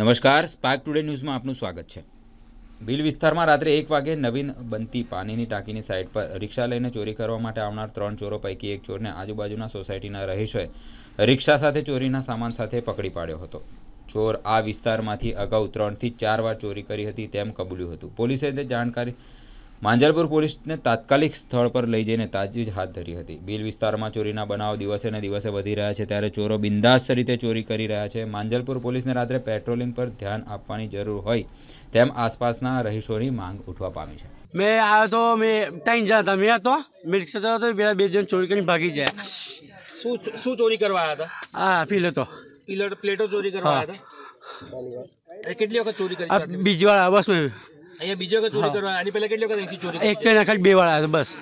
નમસ્કાર spark today ન્યૂઝમાં આપનું સ્વાગત છે ભીલ વિસ્તારમાં રાત્રે એક વાગે નવીન બનતી પાણીની ટાંકીની સાઇડ પર રિક્ષા લઈને ચોરી કરવા માટે આવનાર ત્રણ ચોરો પૈકી એક ચોરને આજુબાજુના સોસાયટીના રહીશોએ રિક્ષા સાથે ચોરીના સામાન સાથે પકડી પાડ્યો હતો ચોર આ વિસ્તારમાંથી અગાઉ ત્રણથી ચાર વાર ચોરી કરી હતી તેમ કબૂલ્યું હતું પોલીસે તે જાણકારી માંજરપુર પોલીસને તાત્કાલિક સ્થળ પર લઈ જઈને તાજવીજ હાથ ધરી હતી બિલ વિસ્તારમાં ચોરીના બનાવ દિવસે ને દિવસે વધી રહ્યા છે ત્યારે ચોરો બિંદાસ્ત રીતે ચોરી કરી રહ્યા છે માંજલપુર પોલીસને રાત્રે પેટ્રોલિંગ પર ધ્યાન આપવાની જરૂર હોય તેમ આસપાસના રહીશોની માંગ ઉઠવા પામી છે મેં આવ્યો તો મેં ત્યાં જણા હતા મેં હતો મેં રિક્ષા હતો પેલા બે જણ ચોરી કરીને ભાગી જાય શું શું ચોરી કરવા આવ્યા હતા હા પીલો તો પીલો પ્લેટો ચોરી કરવા આવ્યા હતા કેટલી વખત ચોરી કરી બીજી વાર બસ મેં અહીંયા બીજો ચોરી કરવા આની પહેલા કેટલી વખત અહીંથી ચોરી એક તો એના ખાલી બે વાળા બસ